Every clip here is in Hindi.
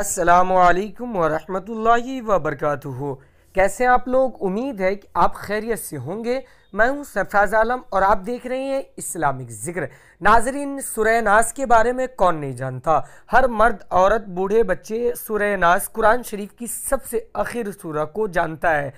असलकम वरहि वबरक कैसे आप लोग उम्मीद है कि आप खैरियत से होंगे मैं हूं सरफराज आलम और आप देख रहे हैं इस्लामिक ज़िक्र नाजरीन सुरह के बारे में कौन नहीं जानता हर मर्द औरत बूढ़े बच्चे सुरह नाज कुरान शरीफ की सबसे आखिर सूरह को जानता है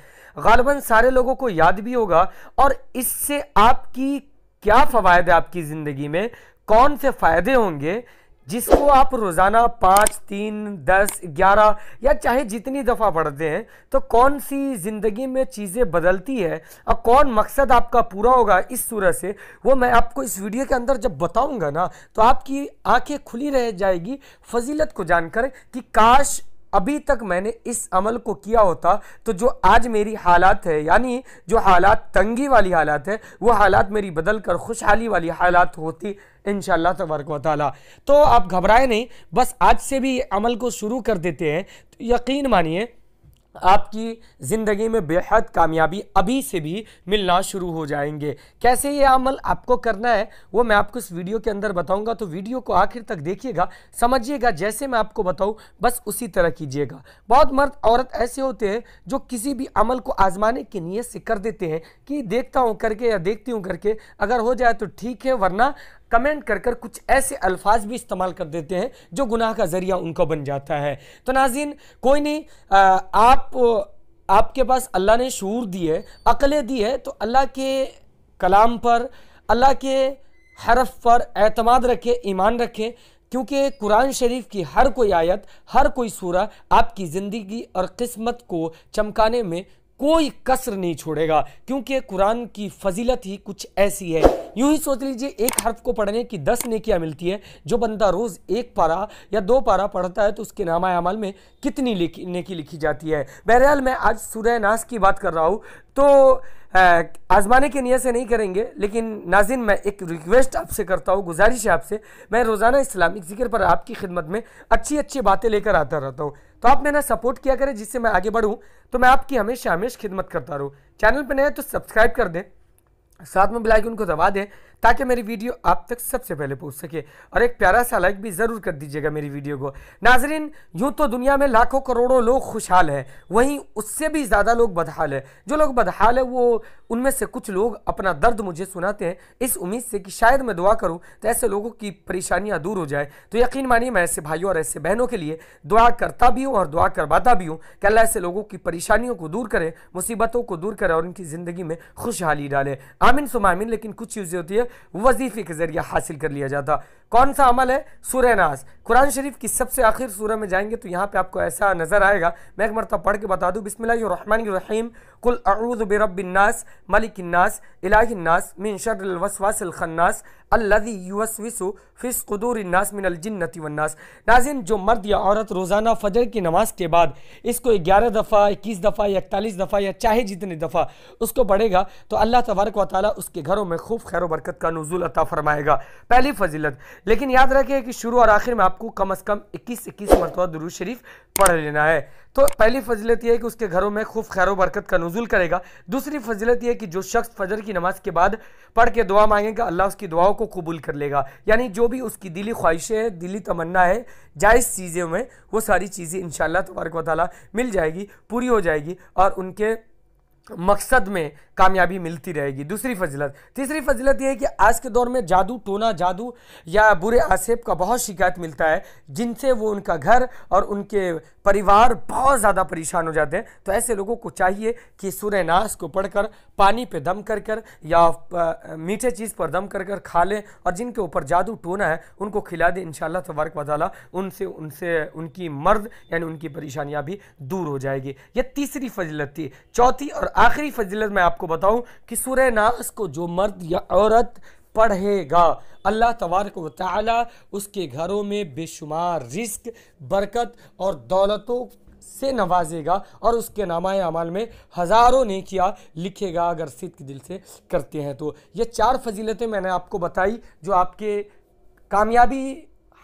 गालबा सारे लोगों को याद भी होगा और इससे आपकी क्या फ़वाद है आपकी ज़िंदगी में कौन से फ़ायदे होंगे जिसको आप रोज़ाना पाँच तीन दस ग्यारह या चाहे जितनी दफ़ा पढ़ते हैं तो कौन सी ज़िंदगी में चीज़ें बदलती है और कौन मकसद आपका पूरा होगा इस सूरत से वो मैं आपको इस वीडियो के अंदर जब बताऊंगा ना तो आपकी आंखें खुली रह जाएगी फजीलत को जानकर कि काश अभी तक मैंने इस अमल को किया होता तो जो आज मेरी हालात है यानी जो हालात तंगी वाली हालात है वो हालात मेरी बदल कर खुशहाली वाली हालात होती इन तबारक वाली तो आप घबराए नहीं बस आज से भी अमल को शुरू कर देते हैं तो यकीन मानिए आपकी ज़िंदगी में बेहद कामयाबी अभी से भी मिलना शुरू हो जाएंगे कैसे ये अमल आपको करना है वो मैं आपको इस वीडियो के अंदर बताऊंगा तो वीडियो को आखिर तक देखिएगा समझिएगा जैसे मैं आपको बताऊं बस उसी तरह कीजिएगा बहुत मर्द औरत ऐसे होते हैं जो किसी भी अमल को आज़माने की नीयत से कर देते हैं कि देखता हूँ करके या देखती हूँ करके अगर हो जाए तो ठीक है वरना कमेंट कर कर कुछ ऐसे अल्फाज भी इस्तेमाल कर देते हैं जो गुनाह का ज़रिया उनका बन जाता है तो नाजिन कोई नहीं आ, आप आपके पास अल्लाह ने शूर दी है अकलें दी है तो अल्लाह के कलाम पर अल्लाह के हरफ पर एतमाद रखें ईमान रखें क्योंकि कुरान शरीफ की हर कोई आयत हर कोई सूरा आपकी ज़िंदगी और किस्मत को चमकाने में कोई कसर नहीं छोड़ेगा क्योंकि कुरान की फजीलत ही कुछ ऐसी है यूं ही सोच लीजिए एक हर्फ को पढ़ने की दस नेकियां मिलती है जो बंदा रोज़ एक पारा या दो पारा पढ़ता है तो उसके नामा अमल में कितनी नेकी लिखी जाती है बहरहाल मैं आज सूर्य नाश की बात कर रहा हूँ तो आजमाने के नियत से नहीं करेंगे लेकिन नाजिन मैं एक रिक्वेस्ट आपसे करता हूँ गुजारिश है आपसे मैं रोज़ाना इस्लामिक ज़िक्र पर आपकी खिदमत में अच्छी अच्छी बातें लेकर आता रहता हूँ तो आप मेरा सपोर्ट किया करें जिससे मैं आगे बढ़ूँ तो मैं आपकी हमेशा हमेशा खिदमत करता रहूँ चैनल पर नए तो सब्सक्राइब कर दें साथ में बेल आइकन को दबा दें ताकि मेरी वीडियो आप तक सबसे पहले पहुंच सके और एक प्यारा सा लाइक भी ज़रूर कर दीजिएगा मेरी वीडियो को नाजरीन यूँ तो दुनिया में लाखों करोड़ों लोग खुशहाल हैं वहीं उससे भी ज़्यादा लोग बदहाल है जो लोग बदहाल है वो उनमें से कुछ लोग अपना दर्द मुझे सुनाते हैं इस उम्मीद से कि शायद मैं दुआ करूँ तो ऐसे लोगों की परेशानियाँ दूर हो जाए तो यकीन मानिए मैं ऐसे भाइयों और ऐसे बहनों के लिए दुआ करता भी हूँ और दुआ करवाता भी हूँ कि अल्लाह ऐसे लोगों की परेशानियों को दूर करे मुसीबतों को दूर करे और उनकी ज़िंदगी में खुशहाली डाले आमिन सुमामिन लेकिन कुछ चीज़ें होती है वजीफ़े के ज़रिए हासिल कर लिया जाता कौन सा अमल है सूर्य नाज कुरान शरीफ की सबसे आखिर सूरह में जाएंगे तो यहाँ पे आपको ऐसा नज़र आएगा मैं एक मरतब पढ़ के बता दूँ बिसमीम कुल अरूज़बिरबन्नास मलिकन्नास इलाहन्नास मिन शरवसवासलखन्नास अल्लदी युवसविसु फ़िस कदूरन्नास मिन अलजन्नति वन्नास नाजिन जो मर्द या औरत रोज़ाना फजर की नमाज के बाद इसको ग्यारह दफ़ा इक्कीस दफ़ा या इकतालीस दफ़ा या चाहे जितनी दफ़ा उसको पढ़ेगा तो अल्लाह तबारक वाली उसके घरों में खूब खैर बरकत रहमत का नजूल अता फरमाएगा पहली फजीलत लेकिन याद रखें कि शुरू और आखिर में आपको कम अज़ कम इक्कीस इक्कीस मरतबा दरूज शरीफ पढ़ लेना है तो पहली फजीलत यह है कि उसके घरों में खूब खैर बरकत का नजूल करेगा दूसरी फजीलत यह कि जो शख्स फजर की नमाज के बाद पढ़ के दुआ मांगेगा अल्लाह उसकी दुआओं को कबूल कर लेगा यानी जो भी उसकी दिली ख्वाहिशें हैं दिली तमन्ना है जायज़ चीज़ें में वो सारी चीज़ें इन शबारक वाली मिल जाएगी पूरी हो जाएगी और उनके मकसद में कामयाबी मिलती रहेगी दूसरी फजलत तीसरी फजलत यह है कि आज के दौर में जादू टोना जादू या बुरे आसेब का बहुत शिकायत मिलता है जिनसे वो उनका घर और उनके परिवार बहुत ज़्यादा परेशान हो जाते हैं तो ऐसे लोगों को चाहिए कि सूर्य नाश को पढ़कर पानी पे दम कर कर या मीठे चीज़ पर दम कर कर खा लें और जिनके ऊपर जादू टोना है उनको खिला दें इन तबारक वाली उनसे उनसे उनकी मर्द यानी उनकी परेशानियाँ भी दूर हो जाएगी यह तीसरी फजलत थी चौथी और आखिरी फजीलत मैं आपको बताऊं कि सुर नास को जो मर्द या औरत पढ़ेगा अल्लाह तबारक वाली उसके घरों में बेशुमार रिस्क बरकत और दौलतों से नवाजेगा और उसके नामाए अमाल में हज़ारों ने किया लिखेगा अगर सिद्ध दिल से करते हैं तो ये चार फजीलतें मैंने आपको बताई जो आपके कामयाबी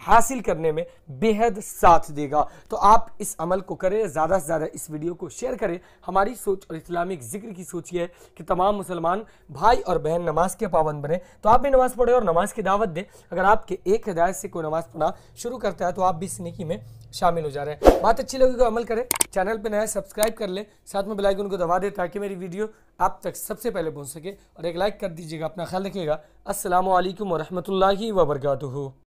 हासिल करने में बेहद साथ देगा तो आप इस अमल को करें ज़्यादा से ज़्यादा इस वीडियो को शेयर करें हमारी सोच और इस्लामिक जिक्र की सोच यह है कि तमाम मुसलमान भाई और बहन नमाज के पाबंद बने तो आप भी नमाज़ पढ़ें और नमाज की दावत दें अगर आपके एक हदायत से कोई नमाज़ पढ़ना शुरू करता है तो आप भी इस निकी में शामिल हो जा रहे हैं बात अच्छी लगी को तो अमल करें चैनल पर नया सब्सक्राइब कर लें साथ में बेलाइकन को दबा दें ताकि मेरी वीडियो आप तक सबसे पहले पहुँच सके और एक लाइक कर दीजिएगा अपना ख्याल रखिएगा असलम वरहमल वर्का